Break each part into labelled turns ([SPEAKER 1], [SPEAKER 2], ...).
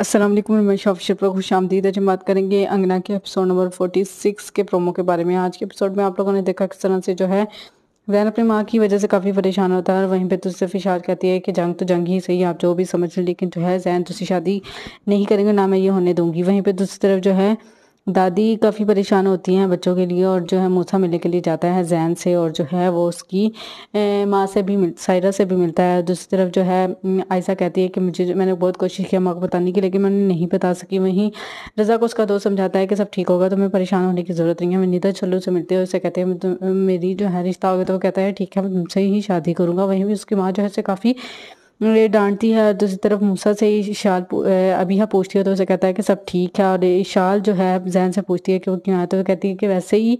[SPEAKER 1] Aslam Ramesh official पर खुश आमदीद है बात करेंगे अंगना के एपिसोड नंबर 46 के प्रोमो के बारे में आज के एपिसोड में आप लोगों ने देखा किस तरह से जो है जैन अपनी माँ की वजह से काफ़ी परेशान होता है और वहीं पर तुझसे तो इशार कहती है कि जंग तो जंग ही सही आप जो भी समझ लें लेकिन जो है जैन तुझसे तो शादी नहीं करेंगे ना मैं ये होने दूंगी वहीं पर दूसरी तरफ जो है दादी काफ़ी परेशान होती हैं बच्चों के लिए और जो है मूसा मिलने के लिए जाता है जैन से और जो है वो उसकी माँ से भी मिल सायरा से भी मिलता है दूसरी तरफ जो है आयसा कहती है कि मुझे मैंने बहुत कोशिश की माँ को बताने की लेकिन मैंने नहीं बता सकी वहीं रज़ा को उसका दोस्त समझाता है कि सब ठीक होगा तो मैं परेशान होने की ज़रूरत नहीं है मैं नीता छल्लू से मिलते हैं उससे कहते हैं मेरी जो है रिश्ता गया तो वो कहता है ठीक है मैं तुमसे ही शादी करूँगा वहीं भी उसकी माँ जो है उसे काफ़ी डांटती है दूसरी तरफ मूसा से ही शाल हाँ पूछती है तो उसे कहता है कि सब ठीक है और शाल जो है जहन से पूछती है कि वो क्यों आया तो वो कहती है कि वैसे ही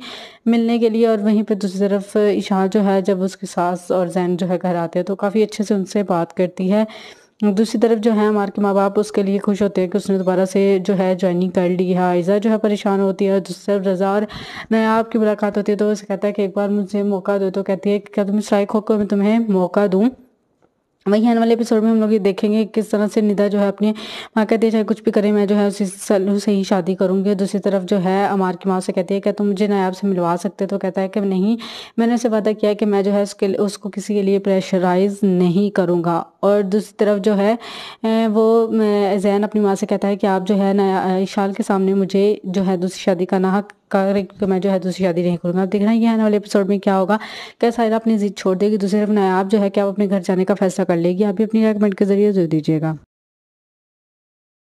[SPEAKER 1] मिलने के लिए और वहीं पर दूसरी तरफ इशाल जो है जब उसके सास और जहन जो है घर आते हैं तो काफ़ी अच्छे से उनसे बात करती है दूसरी तरफ जो है हमारे के माँ बाप उसके लिए खुश होते हैं कि उसने दोबारा से जो है ज्वाइनिंग कर ली है आयज़ा जो है परेशान होती है दूसरी तरफ रज़ा और नया आपकी मुलाकात होती है तो उसे कहता है कि एक बार मुझे मौका दो तो कहती है कि क्या तुम स्ट्राइक होकर मैं तुम्हें मौका दूँ वहीं आने वाले एपिसोड में हम लोग ये देखेंगे किस तरह से निदा जो है अपने माँ कहती है चाहे कुछ भी करे मैं जो है उसी सलू से ही शादी करूँगी दूसरी तरफ जो है अमार की माँ से कहती है क्या तुम मुझे नायाब से मिलवा सकते तो कहता है कि नहीं मैंने उसे वादा किया कि मैं जो है उसके उसको किसी के लिए प्रेशराइज नहीं करूँगा और दूसरी तरफ जो है वो जैन अपनी माँ से कहता है कि आप जो है ना इशाल के सामने मुझे जो है दूसरी शादी का ना हक कर मैं जो है दूसरी शादी नहीं करूँगा अब देखना ये आने वाले एपिसोड में क्या होगा क्या सायरा अपनी जिद छोड़ देगी दूसरी तरफ नायाब जो है क्या आप अपने घर जाने का फैसला कर लेगी आप भी अपनी रेकमेंट के जरिए जो दीजिएगा